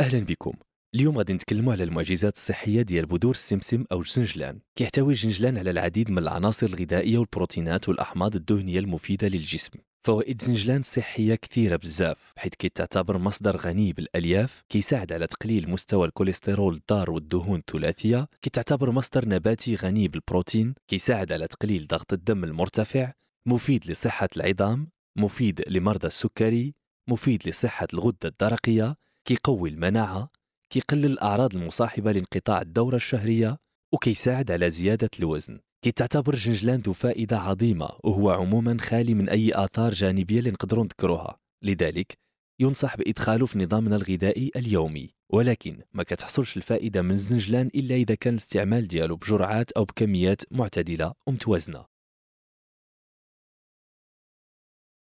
اهلا بكم اليوم غادي نتكلموا على المعجزات الصحيه ديال بذور السمسم او الزنجلان كيحتوي الزنجلان على العديد من العناصر الغذائيه والبروتينات والاحماض الدهنيه المفيده للجسم فوائد الزنجلان الصحية كثيرة بزاف حيث كيتعتبر مصدر غني بالألياف كيساعد على تقليل مستوى الكوليسترول الضار والدهون الثلاثية كيتعتبر مصدر نباتي غني بالبروتين كيساعد على تقليل ضغط الدم المرتفع مفيد لصحة العظام مفيد لمرضى السكري مفيد لصحة الغدة الدرقية كيقوي المناعة كيقلل الأعراض المصاحبة لانقطاع الدورة الشهرية وكيساعد على زيادة الوزن كتعتبر جنجلان ذو فائدة عظيمة وهو عموما خالي من أي آثار جانبية اللي نقدروا نذكروها لذلك ينصح بإدخاله في نظامنا الغذائي اليومي ولكن ما كتحصلش الفائدة من الزنجلان إلا إذا كان الاستعمال ديالو بجرعات أو بكميات معتدلة ومتوازنة